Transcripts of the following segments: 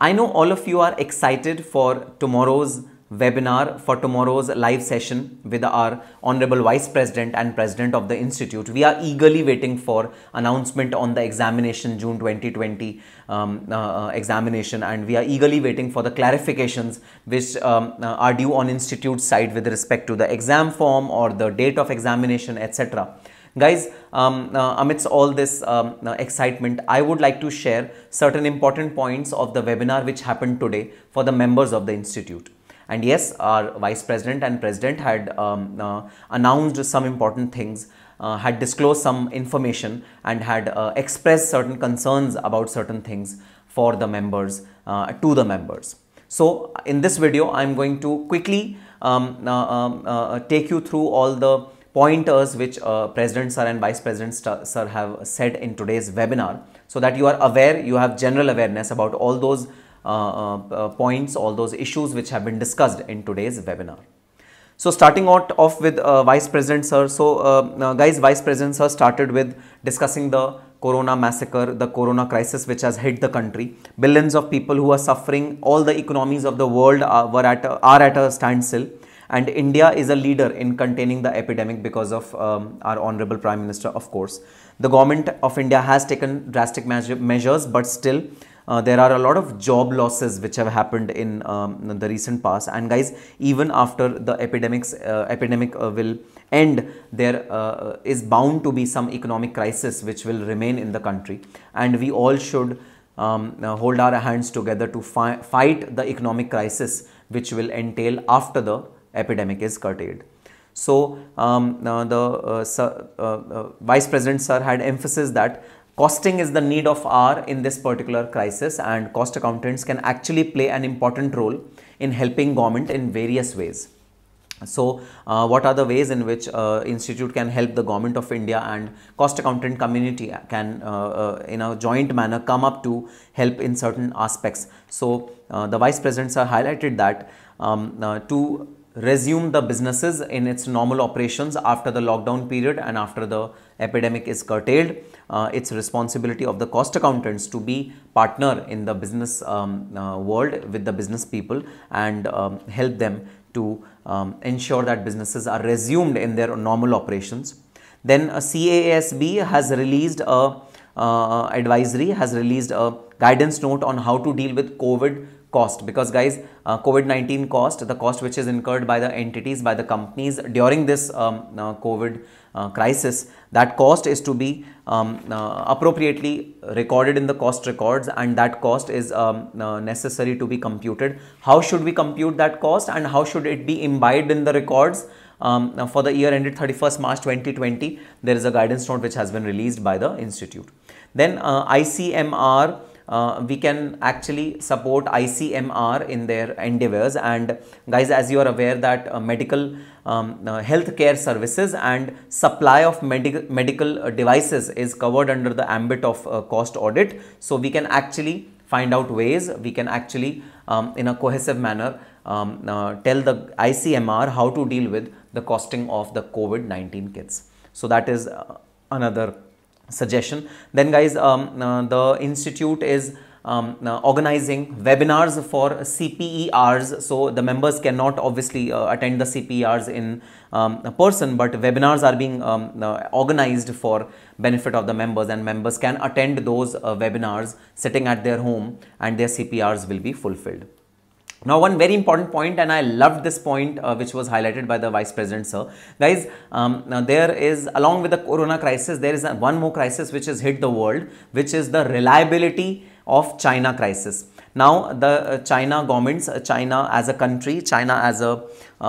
I know all of you are excited for tomorrow's webinar, for tomorrow's live session with our Honorable Vice President and President of the Institute. We are eagerly waiting for announcement on the examination, June 2020 um, uh, uh, examination and we are eagerly waiting for the clarifications which um, uh, are due on Institute side with respect to the exam form or the date of examination, etc. Guys, um, uh, amidst all this um, uh, excitement, I would like to share certain important points of the webinar which happened today for the members of the Institute. And yes, our Vice President and President had um, uh, announced some important things, uh, had disclosed some information and had uh, expressed certain concerns about certain things for the members, uh, to the members. So in this video, I'm going to quickly um, uh, uh, uh, take you through all the pointers which uh, President Sir and Vice President Sir have said in today's webinar so that you are aware, you have general awareness about all those uh, uh, uh points, all those issues which have been discussed in today's webinar. So starting out off with uh, Vice President Sir, so uh, guys Vice President Sir started with discussing the corona massacre, the corona crisis which has hit the country. Billions of people who are suffering, all the economies of the world are, were at, are at a standstill and India is a leader in containing the epidemic because of um, our Honorable Prime Minister, of course. The government of India has taken drastic measure measures, but still uh, there are a lot of job losses which have happened in, um, in the recent past and guys even after the epidemics uh, epidemic uh, will end there uh, is bound to be some economic crisis which will remain in the country and we all should um, uh, hold our hands together to fi fight the economic crisis which will entail after the epidemic is curtailed. So, um, uh, the uh, sir, uh, uh, Vice President Sir had emphasis that costing is the need of R in this particular crisis and cost accountants can actually play an important role in helping government in various ways. So, uh, what are the ways in which uh, institute can help the government of India and cost accountant community can in a joint manner come up to help in certain aspects. So, the Vice President Sir highlighted that um, to resume the businesses in its normal operations after the lockdown period and after the epidemic is curtailed. Uh, it's responsibility of the cost accountants to be partner in the business um, uh, world with the business people and um, help them to um, ensure that businesses are resumed in their normal operations. Then uh, a CASB has released a uh, advisory, has released a guidance note on how to deal with COVID cost because guys uh, covid-19 cost the cost which is incurred by the entities by the companies during this um, uh, covid uh, crisis that cost is to be um, uh, appropriately recorded in the cost records and that cost is um, uh, necessary to be computed how should we compute that cost and how should it be imbibed in the records um, uh, for the year ended 31st March 2020, there is a guidance note which has been released by the institute. Then ICMR uh, we can actually support ICMR in their endeavors. And guys, as you are aware that uh, medical um, uh, healthcare services and supply of medic medical uh, devices is covered under the ambit of uh, cost audit. So we can actually find out ways we can actually um, in a cohesive manner um, uh, tell the ICMR how to deal with the costing of the COVID-19 kits. So that is another suggestion. Then guys, um, uh, the institute is um, uh, organizing webinars for CPERs. So the members cannot obviously uh, attend the CPERs in um, person, but webinars are being um, uh, organized for benefit of the members and members can attend those uh, webinars sitting at their home and their CPRs will be fulfilled. Now, one very important point, and I loved this point, uh, which was highlighted by the Vice President, sir. Guys, um, now there is, along with the corona crisis, there is a, one more crisis which has hit the world, which is the reliability of China crisis. Now, the uh, China governments, uh, China as a country, China as a, uh, uh,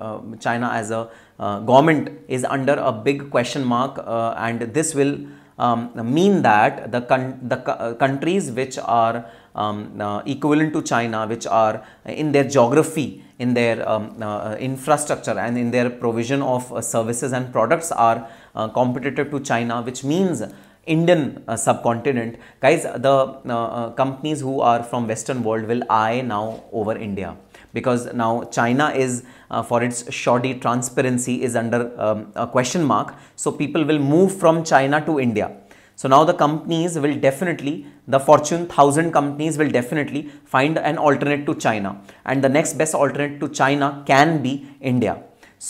uh, um, China as a government is under a big question mark, and this will um, mean that the, con the co countries which are um, uh, equivalent to China, which are in their geography, in their um, uh, infrastructure, and in their provision of uh, services and products are uh, competitive to China, which means Indian uh, subcontinent. Guys, the uh, companies who are from Western world will eye now over India because now China is uh, for its shoddy transparency is under um, a question mark. So people will move from China to India. So now the companies will definitely, the Fortune 1000 companies will definitely find an alternate to China. And the next best alternate to China can be India.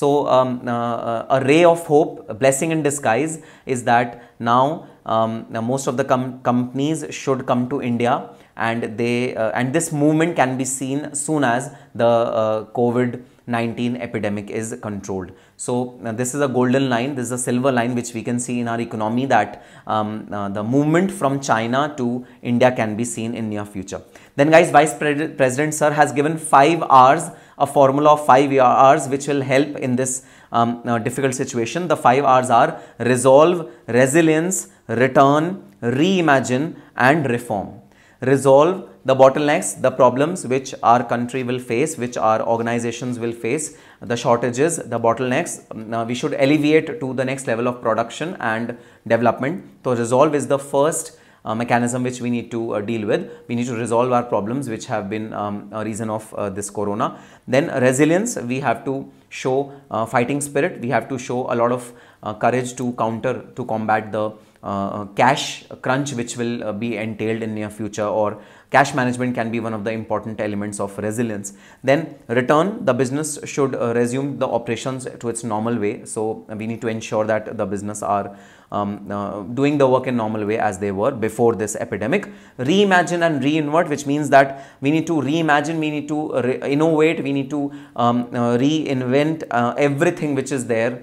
So um, uh, uh a ray of hope, a blessing in disguise is that now, um, uh, most of the com companies should come to India and they uh, and this movement can be seen soon as the uh, COVID 19 epidemic is controlled. So uh, this is a golden line, this is a silver line which we can see in our economy that um, uh, the movement from China to India can be seen in near future. Then guys, Vice Pre President Sir has given 5 Rs, a formula of 5 Rs, which will help in this um, uh, difficult situation. The 5 Rs are resolve, resilience, return, reimagine and reform resolve the bottlenecks, the problems which our country will face, which our organizations will face, the shortages, the bottlenecks. Now we should alleviate to the next level of production and development. So resolve is the first uh, mechanism which we need to uh, deal with. We need to resolve our problems which have been um, a reason of uh, this corona. Then resilience, we have to show uh, fighting spirit. We have to show a lot of uh, courage to counter, to combat the uh, uh, cash crunch which will uh, be entailed in near future or cash management can be one of the important elements of resilience then return the business should resume the operations to its normal way so we need to ensure that the business are um, uh, doing the work in normal way as they were before this epidemic reimagine and reinvert which means that we need to reimagine we need to innovate we need to um, uh, reinvent uh, everything which is there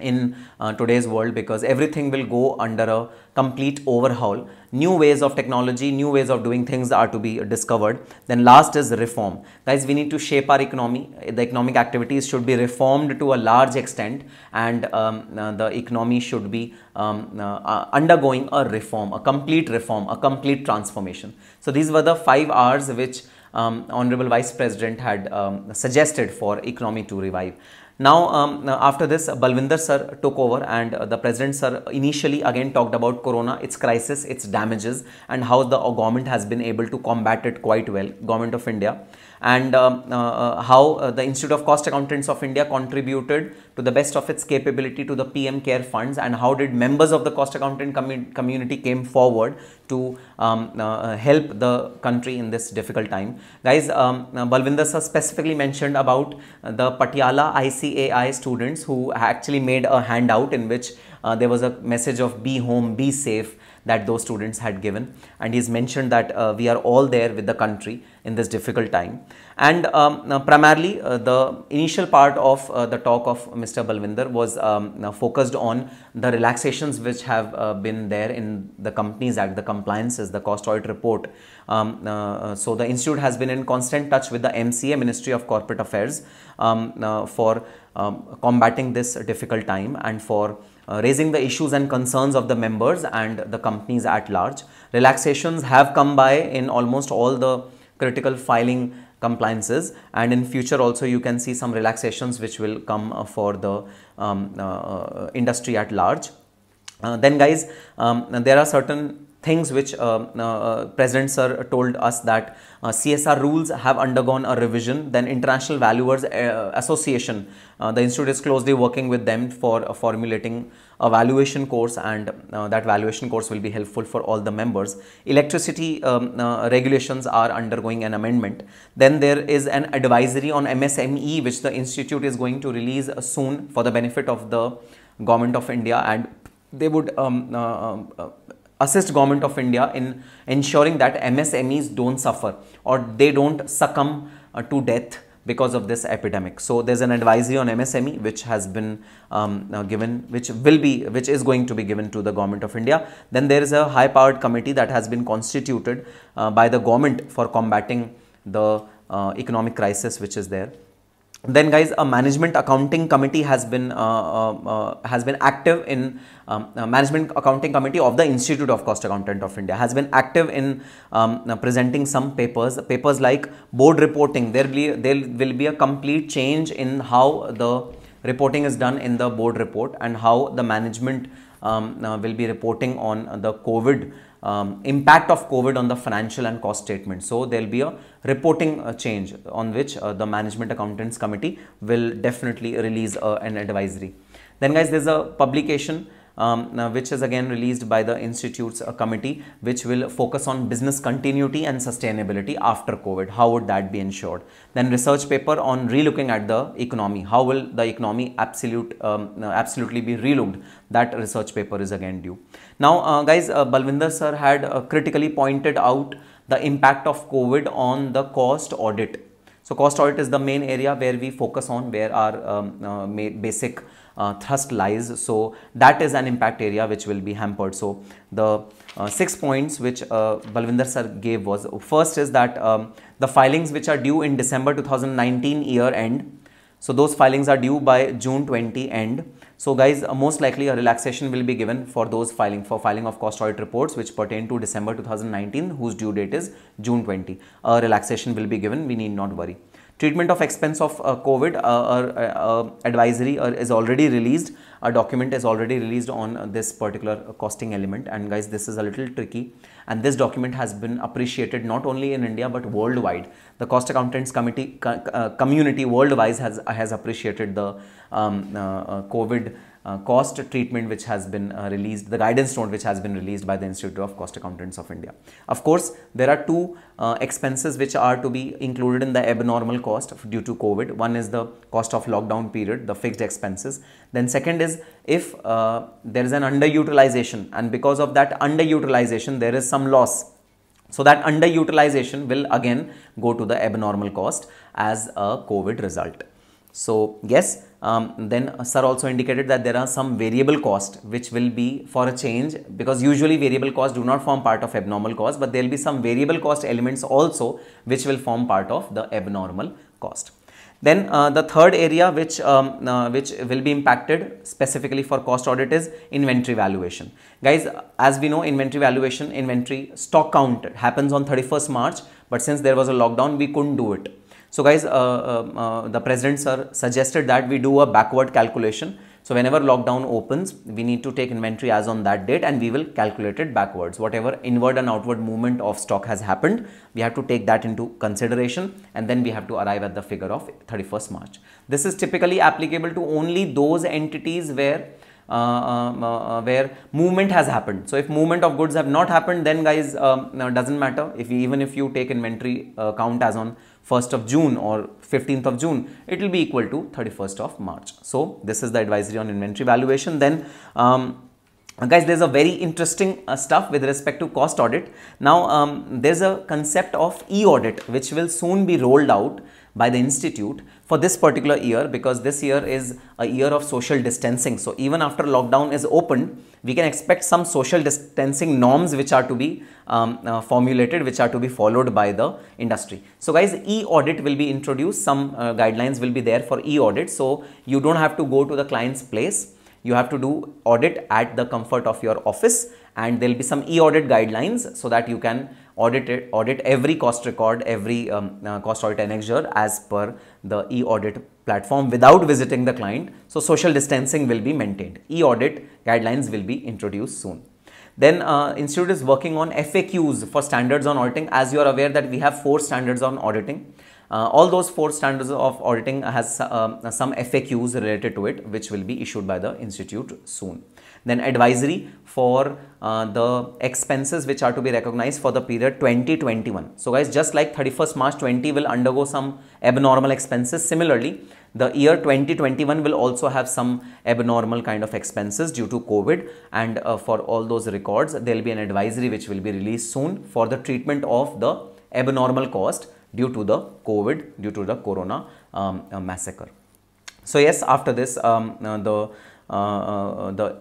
in uh, today's world because everything will go under a complete overhaul. New ways of technology, new ways of doing things are to be discovered. Then last is reform. Guys, we need to shape our economy. The economic activities should be reformed to a large extent and um, uh, the economy should be um, uh, uh undergoing a reform, a complete reform, a complete transformation. So these were the five R's which um, Honorable Vice President had um, suggested for economy to revive. Now, um, uh, after this, Balwinder sir took over and uh, the president sir initially again talked about corona, its crisis, its damages and how the uh, government has been able to combat it quite well, government of India and um, uh, uh how uh, the Institute of Cost Accountants of India contributed to the best of its capability to the PM Care funds and how did members of the cost accountant community came forward to um, uh, help the country in this difficult time. Guys, um, Balvinder sir specifically mentioned about the Patiala ICAI students who actually made a handout in which uh, there was a message of be home, be safe that those students had given. And he's mentioned that uh, we are all there with the country in this difficult time. And um, uh, primarily, uh, the initial part of uh, the talk of Mr. Balwinder was um, uh, focused on the relaxations which have uh, been there in the Companies Act, the compliances, the cost audit report. Um, uh, so, the institute has been in constant touch with the MCA, Ministry of Corporate Affairs, um, for um, combating this difficult time and for uh, raising the issues and concerns of the members and the companies at large. Relaxations have come by in almost all the critical filing compliances and in future also you can see some relaxations which will come uh, for the um, uh, uh, industry at large. then guys, um, there are certain things which uh, uh, uh, President Sir told us that CSR rules have undergone a revision. Then International Valuers Association, the institute is closely working with them for formulating a valuation course and that valuation course will be helpful for all the members. Electricity um, regulations are undergoing an amendment. Then there is an advisory on MSME which the institute is going to release soon for the benefit of the government of India and they would um, uh, um, uh, assist government of India in ensuring that MSMEs don't suffer or they don't succumb uh, to death because of this epidemic. So there's an advisory on MSME which has been um, now uh, given, which will be, which is going to be given to the government of India. Then there is a high powered committee that has been constituted uh, by the government for combating the uh, economic crisis which is there then guys a management accounting committee has been uh, uh, uh has been active in um, management accounting committee of the institute of cost accountant of india has been active in um, uh, presenting some papers papers like board reporting there be there will be a complete change in how the reporting is done in the board report and how the management um, uh, will be reporting on the covid um, impact of COVID on the financial and cost statement. So there will be a reporting uh, change on which uh, the management accountants committee will definitely release uh, an advisory. Then guys, there's a publication um, which is again released by the institute's uh, committee, which will focus on business continuity and sustainability after COVID. How would that be ensured? Then research paper on relooking at the economy. How will the economy absolute um, uh, absolutely be relooked? That research paper is again due. Now, uh, guys, uh, sir had uh, critically pointed out the impact of COVID on the cost audit. So cost audit is the main area where we focus on where our um, uh, basic uh, thrust lies. So that is an impact area which will be hampered. So the uh, six points which uh, sir gave was first is that um, the filings which are due in December 2019 year end. So those filings are due by June 20 end. So guys, uh, most likely a relaxation will be given for those filing for filing of cost audit reports which pertain to December 2019 whose due date is June 20. A relaxation will be given. We need not worry. Treatment of expense of uh, COVID uh, uh, uh advisory uh, is already released. A document is already released on this particular costing element. And guys, this is a little tricky. And this document has been appreciated not only in India, but worldwide. The Cost Accountants Committee, community worldwide has, has appreciated the um, COVID uh, cost treatment which has been uh, released, the guidance note which has been released by the Institute of Cost Accountants of India. Of course, there are two uh, expenses which are to be included in the abnormal cost due to COVID. One is the cost of lockdown period, the fixed expenses. Then second is if uh, there is an underutilization and because of that underutilization, there is some loss. So that underutilization will again go to the abnormal cost as a COVID result. So yes, um, then uh, sir also indicated that there are some variable cost which will be for a change because usually variable costs do not form part of abnormal cost but there will be some variable cost elements also which will form part of the abnormal cost. Then uh, the third area which, um, uh, which will be impacted specifically for cost audit is inventory valuation. Guys, as we know inventory valuation, inventory stock count happens on 31st March but since there was a lockdown we couldn't do it so guys, uh, uh, uh, the president sir suggested that we do a backward calculation. So whenever lockdown opens, we need to take inventory as on that date and we will calculate it backwards. Whatever inward and outward movement of stock has happened, we have to take that into consideration and then we have to arrive at the figure of 31st March. This is typically applicable to only those entities where um, uh, uh, where movement has happened. So if movement of goods have not happened, then guys, um, no, doesn't matter. If even if you take inventory uh, count as on 1st of June or 15th of June, it will be equal to 31st of March. So, this is the advisory on inventory valuation. Then, um, guys, there's a very interesting uh, stuff with respect to cost audit. Now, um, there's a concept of e-audit which will soon be rolled out by the institute for this particular year because this year is a year of social distancing. So even after lockdown is opened, we can expect some social distancing norms which are to be um, uh, formulated, which are to be followed by the industry. So guys, e-audit will be introduced. Some uh, guidelines will be there for e-audit. So you don't have to go to the client's place you have to do audit at the comfort of your office and there will be some e-audit guidelines so that you can audit it, audit every cost record, every um, uh, cost audit annexure as per the e-audit platform without visiting the client. So social distancing will be maintained. E-audit guidelines will be introduced soon. Then uh, institute is working on FAQs for standards on auditing. As you are aware that we have four standards on auditing. Uh, all those four standards of auditing has uh, some FAQs related to it which will be issued by the institute soon. Then advisory for uh, the expenses which are to be recognized for the period 2021. So guys, just like 31st March 20 will undergo some abnormal expenses. Similarly, the year 2021 will also have some abnormal kind of expenses due to COVID and uh, for all those records, there will be an advisory which will be released soon for the treatment of the abnormal cost due to the COVID, due to the corona um, uh, massacre. So yes, after this, um, uh, the uh, uh, the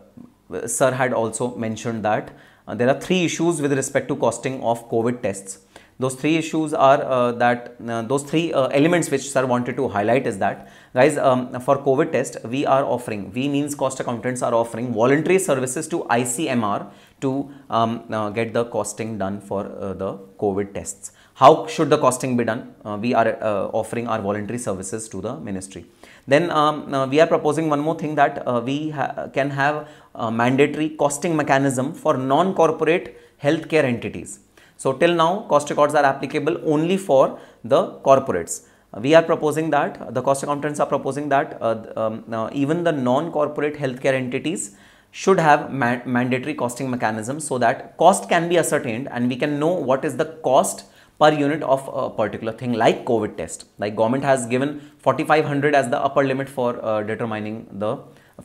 uh, sir had also mentioned that there are three issues with respect to costing of COVID tests. Those three issues are that those three elements which sir wanted to highlight is that guys um, for COVID test we are offering we means cost accountants are offering voluntary services to ICMR to um, uh, get the costing done for uh, the COVID tests. How should the costing be done? Uh, we are offering our voluntary services to the ministry. Then um, uh, we are proposing one more thing that uh, we ha can have a mandatory costing mechanism for non-corporate healthcare entities. So till now, cost records are applicable only for the corporates. Uh, we are proposing that, uh, the cost accountants are proposing that uh, um, even the non-corporate healthcare entities should have ma mandatory costing mechanism so that cost can be ascertained and we can know what is the cost per unit of a particular thing like COVID test. Like government has given 4500 as the upper limit for uh, determining the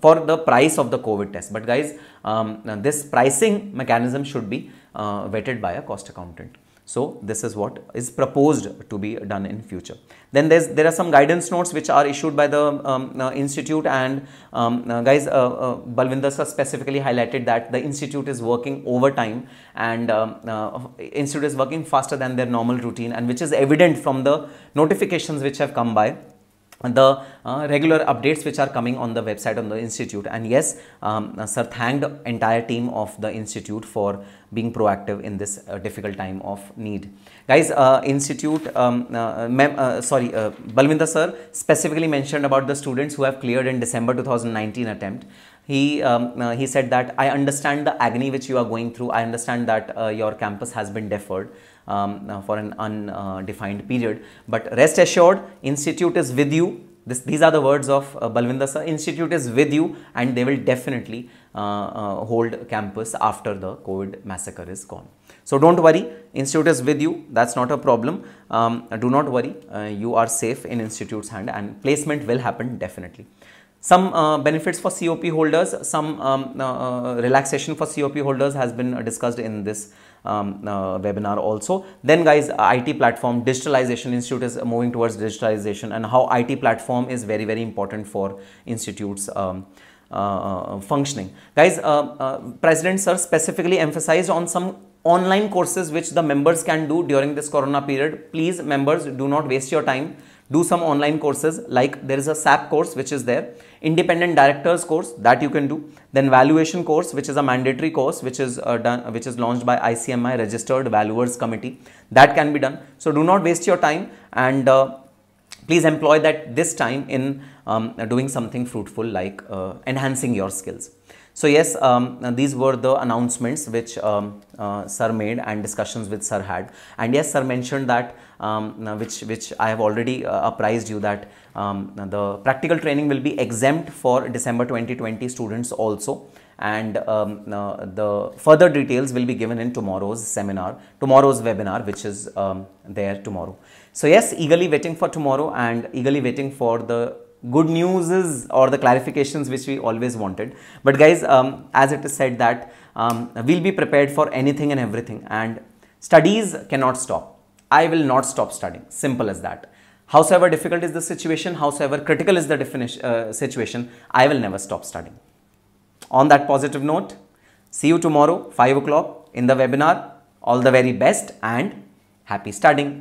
for the price of the COVID test. But guys, um, this pricing mechanism should be uh, vetted by a cost accountant. So this is what is proposed to be done in future. Then there's there are some guidance notes which are issued by the um, uh, institute and um, uh, guys uh, uh, sir specifically highlighted that the institute is working overtime and um, uh, institute is working faster than their normal routine and which is evident from the notifications which have come by the uh, regular updates which are coming on the website on the institute and yes um, uh, sir thanked entire team of the institute for being proactive in this uh, difficult time of need guys uh, institute um, uh, uh, sorry balvinda sir specifically mentioned about the students who have cleared in december 2019 attempt he um, uh, he said that i understand the agony which you are going through i understand that uh, your campus has been deferred um, uh, for an undefined period. But rest assured, institute is with you. This, these are the words of uh, sir. Institute is with you and they will definitely uh, uh, hold campus after the COVID massacre is gone. So don't worry, institute is with you. That's not a problem. Um, do not worry. Uh, you are safe in institute's hand and placement will happen definitely. Some uh, benefits for COP holders, some um, uh, uh relaxation for COP holders has been discussed in this um, uh, webinar also. Then guys, IT platform, Digitalization Institute is moving towards digitalization and how IT platform is very, very important for institutes. Um, uh, uh, functioning. Guys, uh, uh, President sir specifically emphasized on some online courses which the members can do during this corona period. Please members do not waste your time do some online courses like there is a SAP course which is there, independent directors course that you can do, then valuation course which is a mandatory course which is uh, done which is launched by ICMI registered valuers committee that can be done. So do not waste your time and uh, please employ that this time in um, doing something fruitful like uh, enhancing your skills. So yes, um, these were the announcements which um, uh, sir made and discussions with sir had. And yes, sir mentioned that um, which which I have already uh, apprised you that um, the practical training will be exempt for December 2020 students also. And um, uh, the further details will be given in tomorrow's seminar, tomorrow's webinar, which is um, there tomorrow. So yes, eagerly waiting for tomorrow and eagerly waiting for the good news is or the clarifications which we always wanted but guys um, as it is said that um, we'll be prepared for anything and everything and studies cannot stop i will not stop studying simple as that However difficult is the situation however critical is the definition uh, situation i will never stop studying on that positive note see you tomorrow 5 o'clock in the webinar all the very best and happy studying